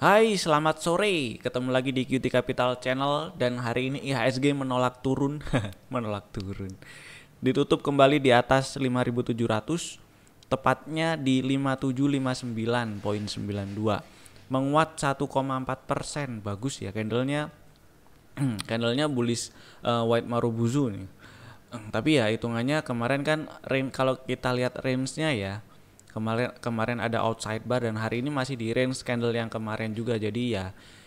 Hai, selamat sore. Ketemu lagi di QT Capital Channel dan hari ini IHSG menolak turun, menolak turun. Ditutup kembali di atas 5700, tepatnya di 5759.92. Menguat 1,4 persen, bagus ya candlenya. candlenya bullish uh, White Marubuzu nih. Tapi ya hitungannya kemarin kan kalau kita lihat range-nya ya kemarin kemarin ada outside bar dan hari ini masih di range candle yang kemarin juga jadi ya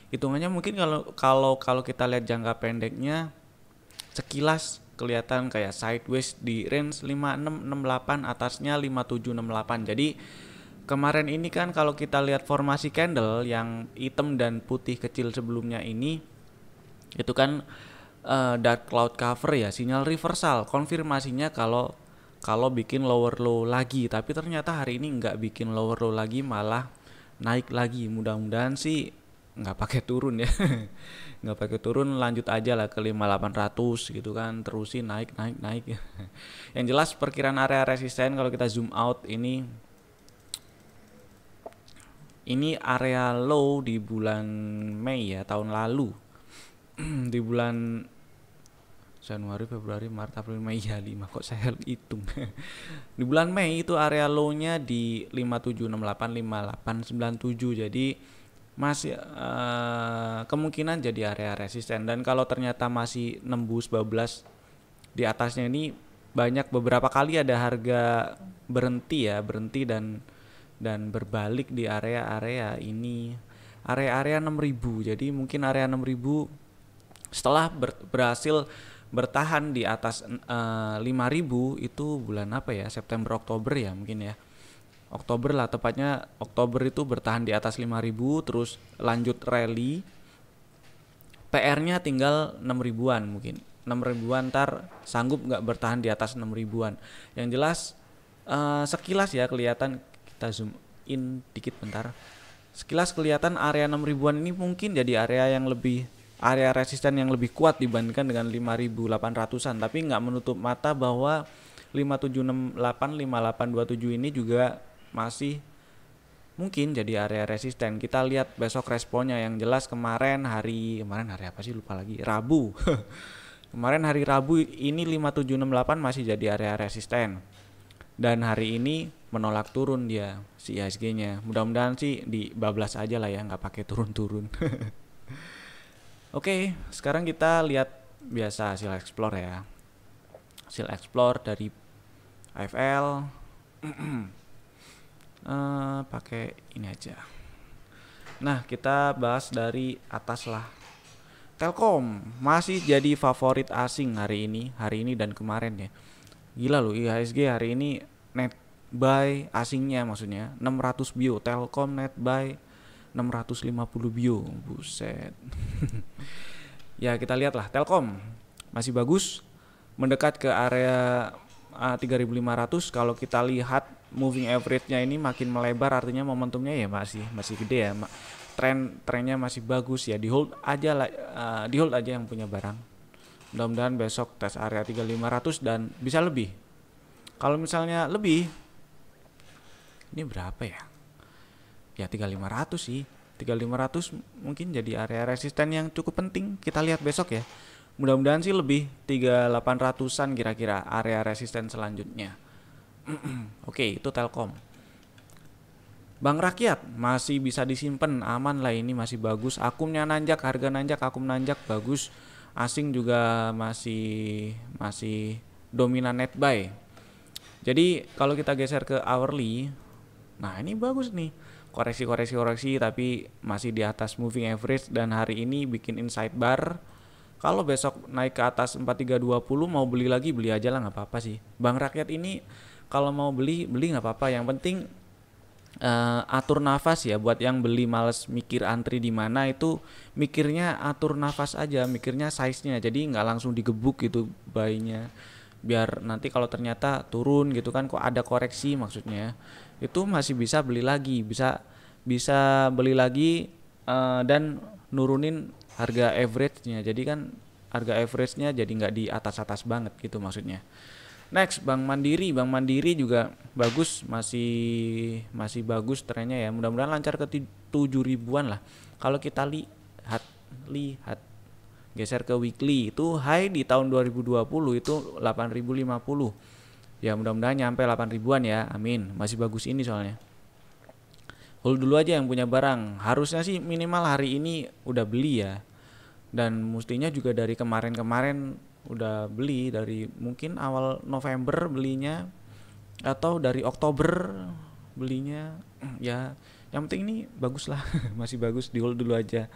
hitungannya mungkin kalau kalau kalau kita lihat jangka pendeknya sekilas kelihatan kayak sideways di range 5668 atasnya 5768 jadi kemarin ini kan kalau kita lihat formasi candle yang hitam dan putih kecil sebelumnya ini itu kan uh, dark cloud cover ya sinyal reversal konfirmasinya kalau kalau bikin lower low lagi tapi ternyata hari ini nggak bikin lower low lagi malah naik lagi mudah-mudahan sih nggak pakai turun ya nggak pakai turun lanjut aja lah ke 5800 gitu kan terusin naik naik naik yang jelas perkiraan area resisten kalau kita zoom out ini ini area low di bulan Mei ya tahun lalu di bulan Januari, Februari, Maret, April, Mei ya 5 kok saya hitung. di bulan Mei itu area low-nya di 5768 5897. Jadi masih uh, kemungkinan jadi area resisten dan kalau ternyata masih nembus 12 di atasnya ini banyak beberapa kali ada harga berhenti ya, berhenti dan dan berbalik di area-area ini. Area-area 6000. Jadi mungkin area 6000 setelah ber berhasil bertahan di atas uh, ribu itu bulan apa ya September Oktober ya mungkin ya Oktober lah tepatnya Oktober itu bertahan di atas lima ribu terus lanjut rally PR-nya tinggal enam ribuan mungkin enam ribuan ntar sanggup nggak bertahan di atas enam ribuan yang jelas uh, sekilas ya kelihatan kita zoom in dikit bentar sekilas kelihatan area enam ribuan ini mungkin jadi area yang lebih area resisten yang lebih kuat dibandingkan dengan 5800-an tapi nggak menutup mata bahwa 5768 5827 ini juga masih mungkin jadi area resisten. Kita lihat besok responnya yang jelas kemarin hari kemarin hari apa sih lupa lagi Rabu. kemarin hari Rabu ini 5768 masih jadi area resisten. Dan hari ini menolak turun dia si ISG-nya. Mudah-mudahan sih di bablas aja lah ya nggak pakai turun-turun. Oke, sekarang kita lihat biasa hasil explore ya. Hasil explore dari AFL. uh, eh, pakai ini aja. Nah, kita bahas dari atas lah. Telkom masih jadi favorit asing hari ini, hari ini dan kemarin ya. Gila loh IHSG hari ini net buy asingnya maksudnya 600 bio, Telkom net buy 650 bio buset ya kita lihatlah Telkom masih bagus mendekat ke area 3500 eh, kalau kita lihat moving average-nya ini makin melebar artinya momentumnya ya masih masih gede ya tren trennya masih bagus ya di hold aja lah uh, di hold aja yang punya barang mudah-mudahan besok tes area 3500 dan bisa lebih kalau misalnya lebih ini berapa ya ya 3500 sih 3500 mungkin jadi area resisten yang cukup penting kita lihat besok ya mudah-mudahan sih lebih 3800an kira-kira area resisten selanjutnya oke okay, itu Telkom Bank Rakyat masih bisa disimpan aman lah ini masih bagus akumnya nanjak harga nanjak akum nanjak bagus asing juga masih masih dominan net buy. Jadi kalau kita geser ke hourly, nah ini bagus nih koreksi koreksi koreksi tapi masih di atas moving average dan hari ini bikin inside bar kalau besok naik ke atas 4320 mau beli lagi beli aja lah nggak apa-apa sih bank rakyat ini kalau mau beli beli nggak apa-apa yang penting uh, atur nafas ya buat yang beli males mikir antri di mana itu mikirnya atur nafas aja mikirnya size nya jadi nggak langsung digebuk gitu bayinya biar nanti kalau ternyata turun gitu kan kok ada koreksi maksudnya itu masih bisa beli lagi bisa bisa beli lagi uh, dan nurunin harga average-nya jadi kan harga average-nya jadi nggak di atas-atas banget gitu maksudnya next Bank Mandiri Bank Mandiri juga bagus masih masih bagus trennya ya mudah-mudahan lancar ke tujuh ribuan lah kalau kita lihat lihat geser ke weekly itu high di tahun 2020 itu 8050 ya mudah-mudahan nyampe 8 ribuan ya amin masih bagus ini soalnya hold dulu aja yang punya barang harusnya sih minimal hari ini udah beli ya dan mestinya juga dari kemarin-kemarin udah beli dari mungkin awal November belinya atau dari Oktober belinya ya yang penting ini bagus lah masih bagus di hold dulu aja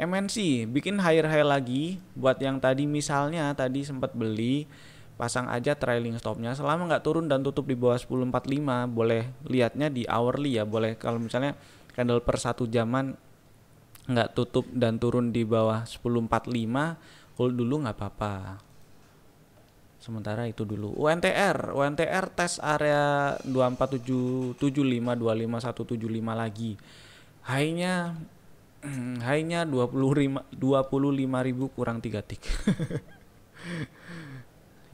MNC bikin higher high lagi buat yang tadi misalnya tadi sempat beli pasang aja trailing stopnya selama nggak turun dan tutup di bawah 10.45 boleh lihatnya di hourly ya boleh kalau misalnya candle per satu jaman nggak tutup dan turun di bawah 10.45 hold dulu nggak apa-apa sementara itu dulu UNTR UNTR tes area 2475 25175 lagi high-nya high-nya 25 25.000 kurang 3 tik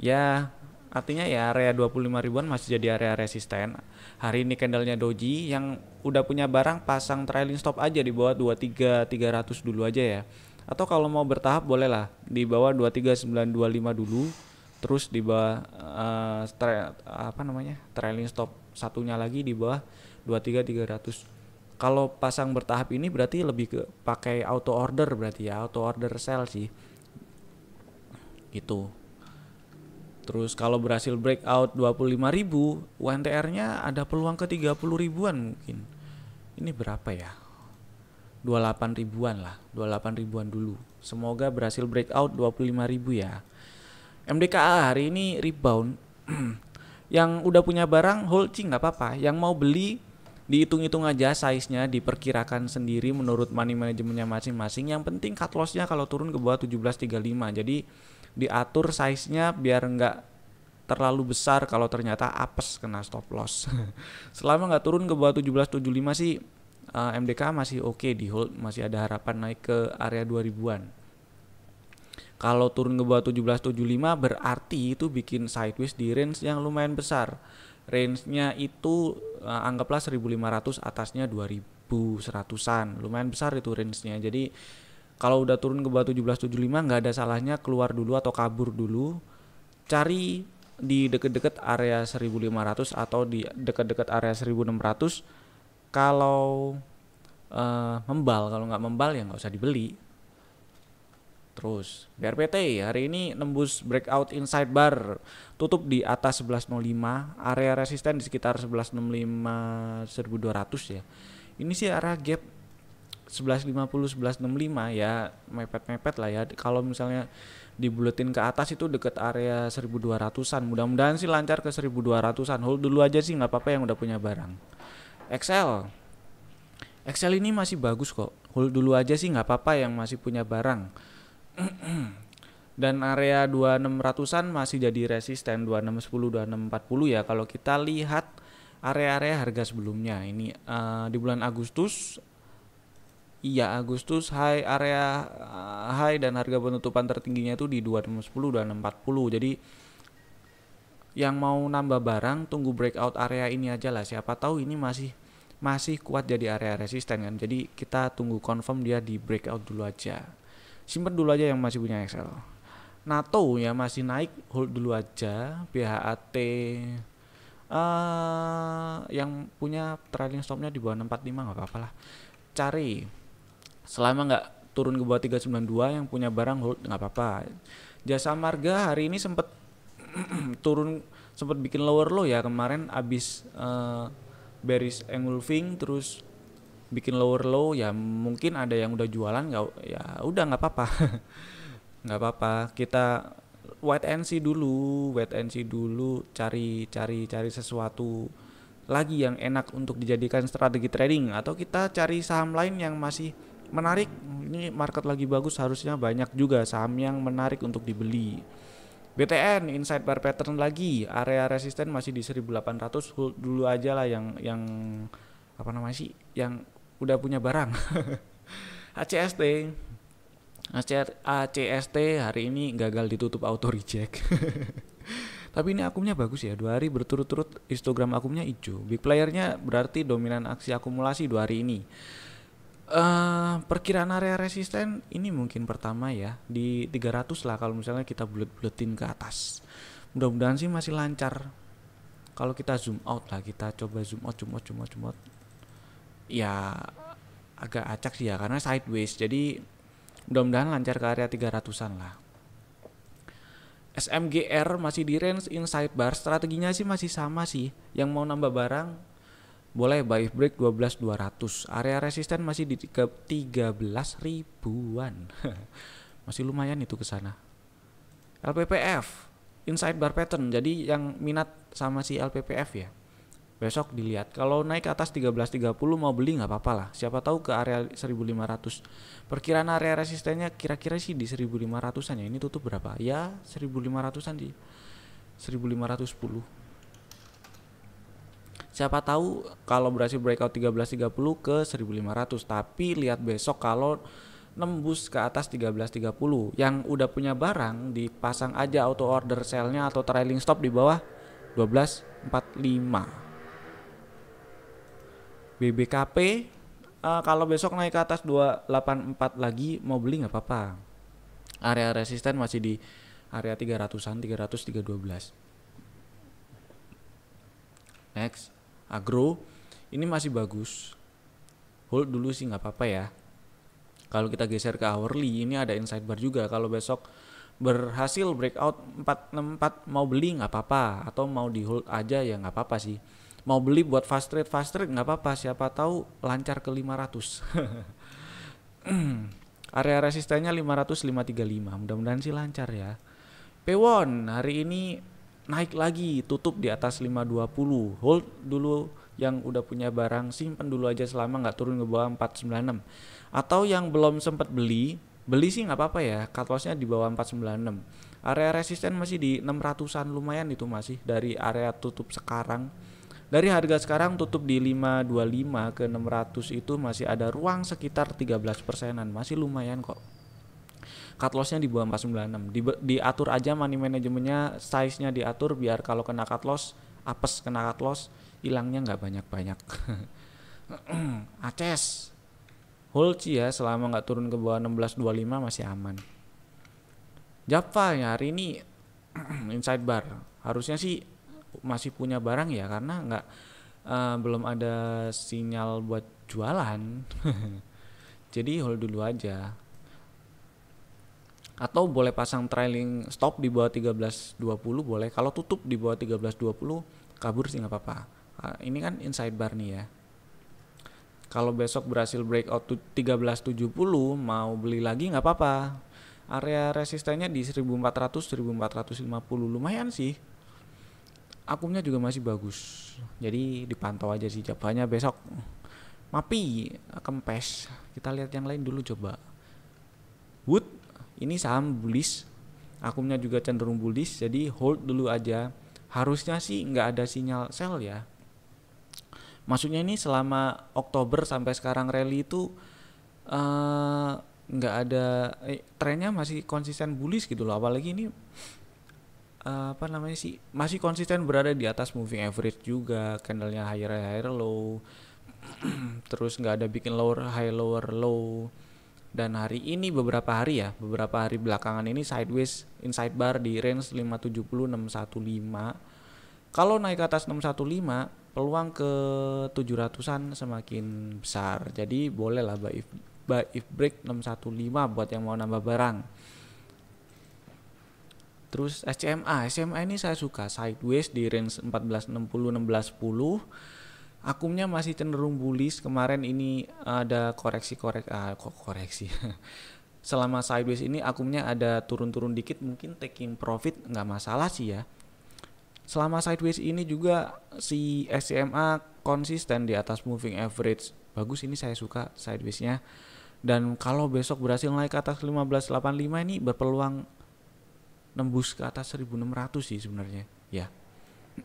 ya artinya ya area 25 ribuan masih jadi area resisten. Hari ini candlenya doji yang udah punya barang pasang trailing stop aja di bawah 23 300 dulu aja ya. Atau kalau mau bertahap bolehlah di bawah 23925 dulu terus di bawah uh, apa namanya? trailing stop satunya lagi di bawah 23 300 kalau pasang bertahap ini berarti lebih ke pakai auto order berarti ya auto order sell sih gitu Terus kalau berhasil breakout 25.000, UNTR-nya ada peluang ke 30 ribuan mungkin. Ini berapa ya? 28 ribuan lah, 28 ribuan dulu. Semoga berhasil breakout 25 ribu ya. MDKA hari ini rebound. yang udah punya barang hold holding nggak apa-apa. Yang mau beli dihitung-hitung aja size-nya diperkirakan sendiri menurut money manajemennya masing-masing. Yang penting cut loss-nya kalau turun ke bawah 1735. Jadi diatur size-nya biar nggak terlalu besar kalau ternyata apes kena stop loss. Selama nggak turun ke bawah 1775 sih uh, eh, MDK masih oke okay di hold, masih ada harapan naik ke area 2000-an. Kalau turun ke bawah 1775 berarti itu bikin sideways di range yang lumayan besar. Range-nya itu uh, anggaplah 1500 atasnya 2000 seratusan Lumayan besar itu range-nya. Jadi kalau udah turun ke bawah 1775 nggak ada salahnya keluar dulu atau kabur dulu cari di deket-deket area 1500 atau di deket-deket area 1600 kalau uh, membal kalau nggak membal ya nggak usah dibeli terus BRPT hari ini nembus breakout inside bar tutup di atas 1105 area resisten di sekitar 1165 1200 ya ini sih arah gap 11.50 11.65 ya mepet-mepet lah ya kalau misalnya dibuletin ke atas itu deket area 1200-an mudah-mudahan sih lancar ke 1200-an hold dulu aja sih nggak apa-apa yang udah punya barang Excel Excel ini masih bagus kok hold dulu aja sih nggak apa-apa yang masih punya barang dan area 2600-an masih jadi resisten 2610 2640 ya kalau kita lihat area-area harga sebelumnya ini uh, di bulan Agustus Iya Agustus high area high eh, dan harga penutupan tertingginya itu di 2610 2640. Jadi yang mau nambah barang tunggu breakout area ini aja lah. Siapa tahu ini masih masih kuat jadi area resisten kan. Jadi kita tunggu confirm dia di breakout dulu aja. Simpen dulu aja yang masih punya Excel. NATO ya masih naik hold dulu aja BHAT uh, eh, yang punya trailing stopnya di bawah 645 nggak apa-apa lah cari selama nggak turun ke bawah 392 yang punya barang hold nggak apa-apa jasa marga hari ini sempet turun sempat bikin lower low ya kemarin abis uh, bearish engulfing terus bikin lower low ya mungkin ada yang udah jualan nggak ya udah nggak apa-apa nggak apa-apa kita wait and see dulu wait and see dulu cari cari cari sesuatu lagi yang enak untuk dijadikan strategi trading atau kita cari saham lain yang masih menarik ini market lagi bagus harusnya banyak juga saham yang menarik untuk dibeli BTN inside bar pattern lagi area resisten masih di 1800 dulu aja lah yang yang apa namanya sih yang udah punya barang ACST ACST hari ini gagal ditutup auto reject tapi ini akumnya bagus ya dua hari berturut-turut histogram akumnya hijau big playernya berarti dominan aksi akumulasi dua hari ini Eh, perkiraan area resisten ini mungkin pertama ya di 300 lah kalau misalnya kita bulet-buletin ke atas mudah-mudahan sih masih lancar kalau kita zoom out lah kita coba zoom out zoom out zoom out zoom out ya agak acak sih ya karena sideways jadi mudah-mudahan lancar ke area 300-an lah SMGR masih di range inside bar strateginya sih masih sama sih yang mau nambah barang boleh buy break 12200 area resisten masih di 13 ribuan masih lumayan itu ke sana LPPF inside bar pattern jadi yang minat sama si LPPF ya besok dilihat kalau naik ke atas 13.30 mau beli nggak apa-apa lah siapa tahu ke area 1500 perkiraan area resistennya kira-kira sih di 1500an ya ini tutup berapa ya 1500an sih 1510 siapa tahu kalau berhasil breakout 1330 ke 1500 tapi lihat besok kalau nembus ke atas 1330 yang udah punya barang dipasang aja auto order sellnya atau trailing stop di bawah 1245 BBKP uh, kalau besok naik ke atas 284 lagi mau beli nggak apa-apa area resisten masih di area 300-an 300 next agro ini masih bagus hold dulu sih nggak apa-apa ya kalau kita geser ke hourly ini ada inside bar juga kalau besok berhasil breakout 464 mau beli nggak apa-apa atau mau di hold aja ya nggak apa-apa sih mau beli buat fast trade fast trade nggak apa-apa siapa tahu lancar ke 500 area resistennya 500 535 mudah-mudahan sih lancar ya Pewon hari ini naik lagi tutup di atas 520 hold dulu yang udah punya barang simpen dulu aja selama nggak turun ke bawah 496 atau yang belum sempat beli beli sih nggak apa-apa ya cut lossnya di bawah 496 area resisten masih di 600an lumayan itu masih dari area tutup sekarang dari harga sekarang tutup di 525 ke 600 itu masih ada ruang sekitar 13 persenan masih lumayan kok cut lossnya di bawah 496 di, diatur aja money manajemennya size nya diatur biar kalau kena cut loss apes kena cut loss hilangnya nggak banyak banyak aces hold sih ya selama nggak turun ke bawah 1625 masih aman Java ya hari ini inside bar harusnya sih masih punya barang ya karena nggak uh, belum ada sinyal buat jualan jadi hold dulu aja atau boleh pasang trailing stop di bawah 13.20 boleh kalau tutup di bawah 13.20 kabur sih nggak apa-apa ah, ini kan inside bar nih ya kalau besok berhasil breakout 13.70 mau beli lagi nggak apa-apa area resistennya di 1400 1450 lumayan sih akumnya juga masih bagus jadi dipantau aja sih jawabannya besok mapi kempes kita lihat yang lain dulu coba wood ini saham bullish akumnya juga cenderung bullish jadi hold dulu aja harusnya sih nggak ada sinyal sell ya maksudnya ini selama Oktober sampai sekarang rally itu uh, nggak ada eh, trennya masih konsisten bullish gitu loh apalagi ini uh, apa namanya sih masih konsisten berada di atas moving average juga candlenya higher higher low terus nggak ada bikin lower high lower low dan hari ini beberapa hari ya beberapa hari belakangan ini sideways inside bar di range 570 615 kalau naik ke atas 615 peluang ke 700an semakin besar jadi bolehlah buy if, buy if break 615 buat yang mau nambah barang terus SCMA SCMA ini saya suka sideways di range 1460 1610 akumnya masih cenderung bullish kemarin ini ada koreksi korek ah, kok koreksi selama sideways ini akumnya ada turun-turun dikit mungkin taking profit nggak masalah sih ya selama sideways ini juga si SCMA konsisten di atas moving average bagus ini saya suka sidewaysnya dan kalau besok berhasil naik ke atas 1585 ini berpeluang nembus ke atas 1600 sih sebenarnya ya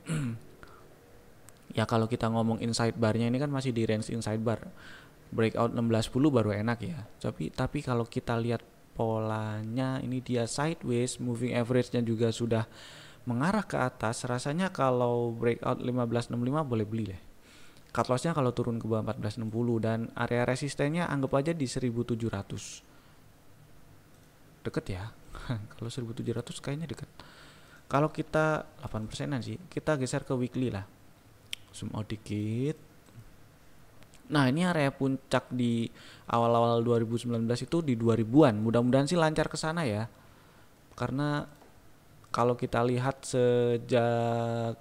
ya kalau kita ngomong inside barnya ini kan masih di range inside bar breakout 1610 baru enak ya tapi tapi kalau kita lihat polanya ini dia sideways moving average-nya juga sudah mengarah ke atas rasanya kalau breakout 1565 boleh beli deh cut loss-nya kalau turun ke bawah 1460 dan area resistennya anggap aja di 1700 deket ya kalau 1700 kayaknya deket kalau kita 8 persenan sih kita geser ke weekly lah zoom out dikit nah ini area puncak di awal-awal 2019 itu di 2000-an mudah-mudahan sih lancar ke sana ya karena kalau kita lihat sejak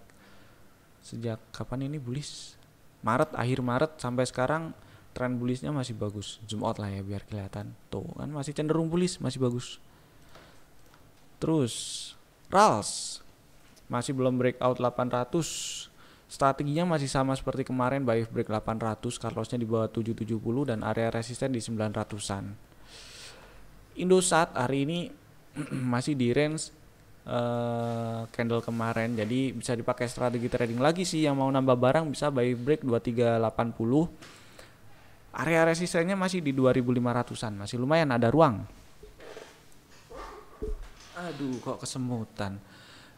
sejak kapan ini bullish Maret akhir Maret sampai sekarang tren bullishnya masih bagus zoom out lah ya biar kelihatan tuh kan masih cenderung bullish masih bagus terus RALS masih belum breakout 800 Strateginya masih sama seperti kemarin buy break 800, Carlosnya di bawah 770 dan area resisten di 900-an. Indosat hari ini masih di range uh, candle kemarin jadi bisa dipakai strategi trading lagi sih yang mau nambah barang bisa buy break 2380 area resistennya masih di 2500an masih lumayan ada ruang aduh kok kesemutan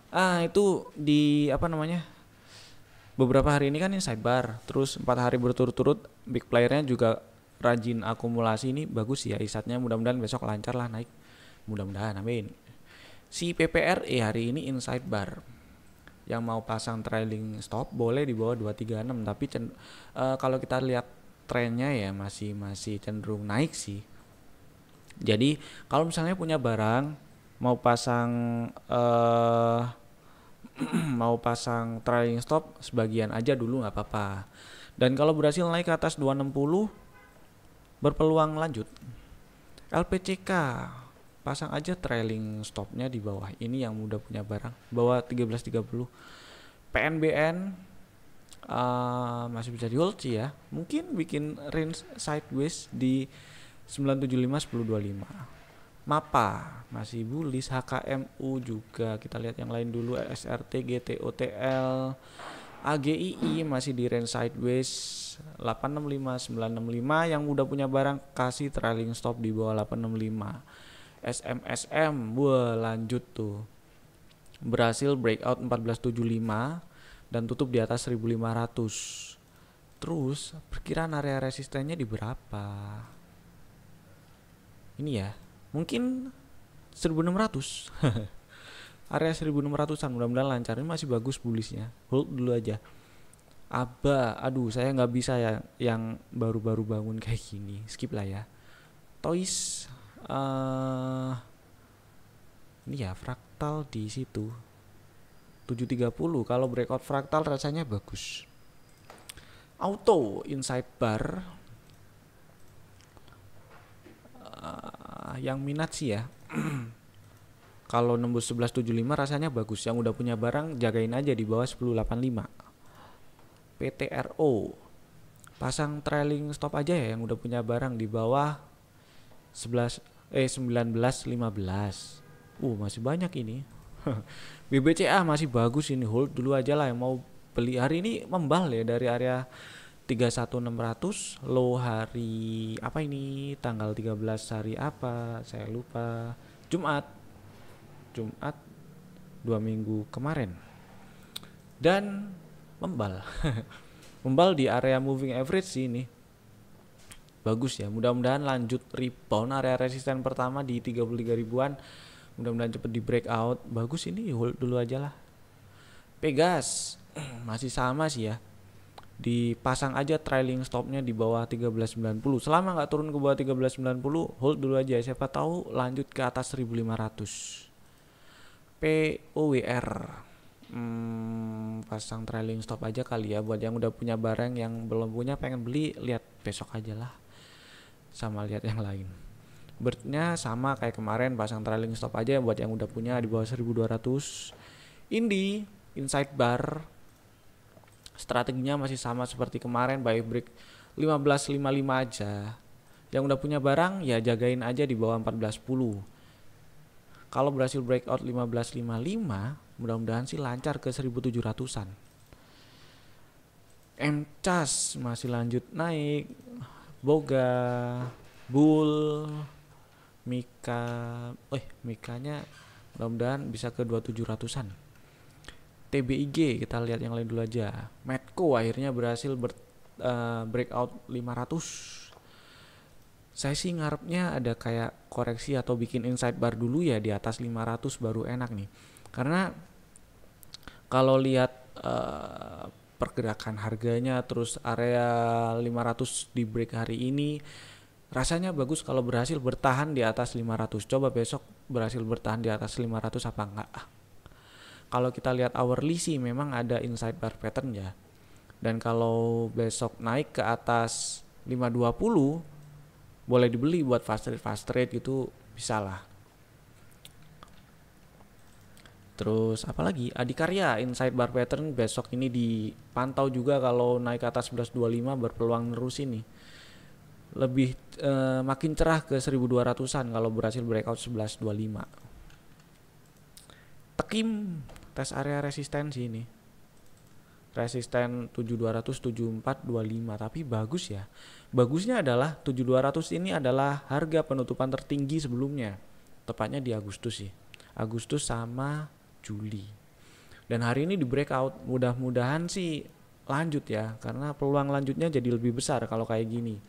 ah itu di apa namanya beberapa hari ini kan ini sidebar terus empat hari berturut-turut big playernya juga rajin akumulasi ini bagus ya isatnya mudah-mudahan besok lancar lah naik mudah-mudahan amin si PPR eh hari ini inside bar yang mau pasang trailing stop boleh di bawah 236 tapi cend- eh, kalau kita lihat trennya ya masih masih cenderung naik sih jadi kalau misalnya punya barang mau pasang uh, mau pasang trailing stop sebagian aja dulu nggak apa-apa. Dan kalau berhasil naik ke atas 260 berpeluang lanjut. LPCK pasang aja trailing stopnya di bawah ini yang mudah punya barang bawah 1330 PNBN uh, masih bisa di hold sih ya mungkin bikin range sideways di 975 1025 MAPA masih bullish HKMU juga kita lihat yang lain dulu SRT GTOTL AGII masih di range sideways 865 965 yang udah punya barang kasih trailing stop di bawah 865 SMSM buah lanjut tuh berhasil breakout 1475 dan tutup di atas 1500 terus perkiraan area resistennya di berapa ini ya mungkin 1600 area 1600an mudah-mudahan lancar ini masih bagus bullishnya hold dulu aja aba aduh saya nggak bisa ya yang baru-baru bangun kayak gini skip lah ya toys uh, ini ya fraktal di situ 730 kalau breakout fraktal rasanya bagus auto inside bar uh, yang minat sih ya kalau nembus 1175 rasanya bagus yang udah punya barang jagain aja di bawah 1085 PTRO pasang trailing stop aja ya yang udah punya barang di bawah 11 eh 1915 uh masih banyak ini BBCA masih bagus ini hold dulu aja lah yang mau beli hari ini membal ya dari area 31600 low hari apa ini tanggal 13 hari apa saya lupa Jumat Jumat dua minggu kemarin dan membal membal di area moving average ini bagus ya mudah-mudahan lanjut rebound area resisten pertama di 33 ribuan mudah-mudahan cepet di breakout bagus ini hold dulu aja lah Pegas masih sama sih ya dipasang aja trailing stopnya di bawah 1390 selama nggak turun ke bawah 1390 hold dulu aja siapa tahu lanjut ke atas 1500 POWR hmm, pasang trailing stop aja kali ya buat yang udah punya barang yang belum punya pengen beli lihat besok aja lah sama lihat yang lain Bertnya sama kayak kemarin pasang trailing stop aja buat yang udah punya di bawah 1200 Indi inside bar strateginya masih sama seperti kemarin buy break 1555 aja. Yang udah punya barang ya jagain aja di bawah 1410. Kalau berhasil breakout 1555, mudah-mudahan sih lancar ke 1700-an. MCAS masih lanjut naik. Boga, Bull, Mika, eh Mikanya mudah-mudahan bisa ke 2700-an. TBIG kita lihat yang lain dulu aja. Medco akhirnya berhasil ber, uh, breakout 500. Saya sih ngarepnya ada kayak koreksi atau bikin inside bar dulu ya di atas 500 baru enak nih. Karena kalau lihat uh, pergerakan harganya terus area 500 di break hari ini rasanya bagus kalau berhasil bertahan di atas 500. Coba besok berhasil bertahan di atas 500 apa enggak? kalau kita lihat hourly sih memang ada inside bar pattern ya. Dan kalau besok naik ke atas 520 boleh dibeli buat fast trade fast trade gitu bisa lah. Terus apalagi Adikarya inside bar pattern besok ini dipantau juga kalau naik ke atas 1125 berpeluang nerus ini. Lebih e, makin cerah ke 1200-an kalau berhasil breakout 1125. Tekim tes area resistensi ini resisten 7200 74 25 tapi bagus ya bagusnya adalah 7200 ini adalah harga penutupan tertinggi sebelumnya tepatnya di Agustus sih Agustus sama Juli dan hari ini di breakout mudah-mudahan sih lanjut ya karena peluang lanjutnya jadi lebih besar kalau kayak gini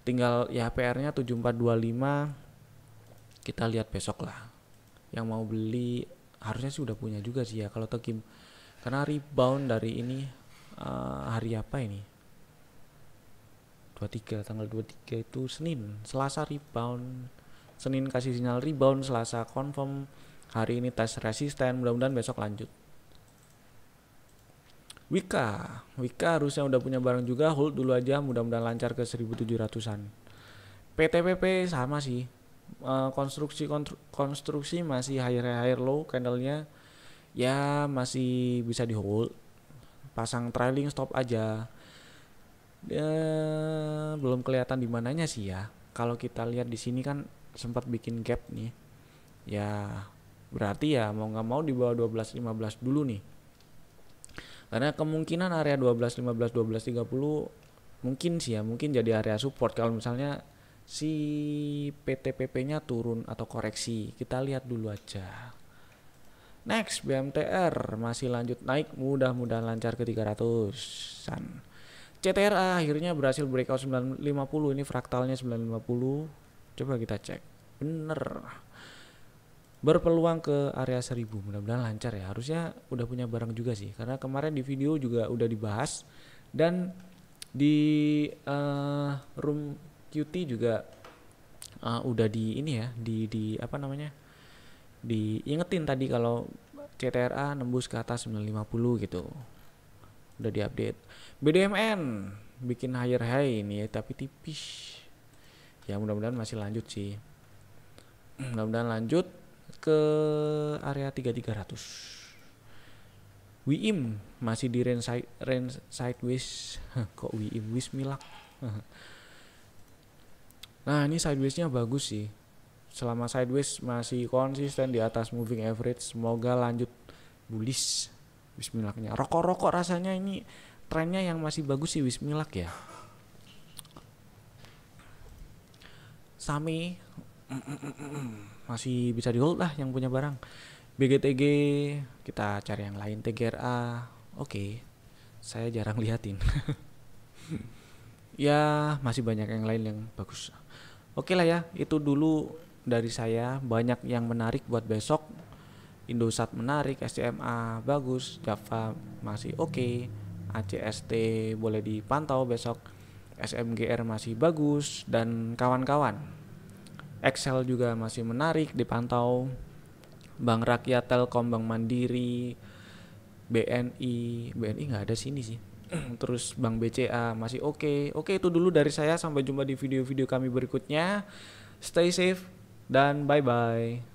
tinggal ya PR-nya 7425 kita lihat besok lah yang mau beli harusnya sih udah punya juga sih ya kalau Tekim karena rebound dari ini uh, hari apa ini 23 tanggal 23 itu Senin Selasa rebound Senin kasih sinyal rebound Selasa confirm hari ini tes resisten mudah-mudahan besok lanjut Wika Wika harusnya udah punya barang juga hold dulu aja mudah-mudahan lancar ke 1700an PTPP sama sih Eh, konstruksi konstruksi masih higher higher low candlenya ya masih bisa di hold pasang trailing stop aja ya, belum kelihatan di mananya sih ya kalau kita lihat di sini kan sempat bikin gap nih ya berarti ya mau nggak mau di bawah 12.15 dulu nih karena kemungkinan area 12.15 12.30 mungkin sih ya mungkin jadi area support kalau misalnya si PTPP-nya turun atau koreksi. Kita lihat dulu aja. Next, BMTR masih lanjut naik, mudah-mudahan lancar ke 300-an. CTRA akhirnya berhasil breakout 950, ini fraktalnya 950. Coba kita cek. Bener. Berpeluang ke area 1000, mudah-mudahan lancar ya. Harusnya udah punya barang juga sih, karena kemarin di video juga udah dibahas. Dan di uh, room QT juga uh, udah di ini ya di di apa namanya di ingetin tadi kalau CTRA nembus ke atas 950 gitu udah diupdate BDMN bikin higher high ini ya tapi tipis ya mudah-mudahan masih lanjut sih mudah-mudahan lanjut ke area 3300 WIM masih di range, side, range sideways kok WIM Wismilak Nah ini sidewaysnya bagus sih. Selama sideways masih konsisten di atas moving average, semoga lanjut bullish. Bismillahnya. Rokok-rokok rasanya ini trennya yang masih bagus sih Bismillah ya. Sami masih bisa di hold lah yang punya barang. BGTG kita cari yang lain TGRA. Oke. Okay. Saya jarang liatin. ya masih banyak yang lain yang bagus. Oke lah ya, itu dulu dari saya. Banyak yang menarik buat besok. Indosat menarik, SCMA bagus, Java masih oke, okay, ACST boleh dipantau besok, SMGR masih bagus, dan kawan-kawan. Excel juga masih menarik dipantau. Bank Rakyat, Telkom, Bank Mandiri, BNI, BNI nggak ada sini sih terus Bank BCA masih oke. Okay. Oke, okay, itu dulu dari saya sampai jumpa di video-video kami berikutnya. Stay safe dan bye-bye.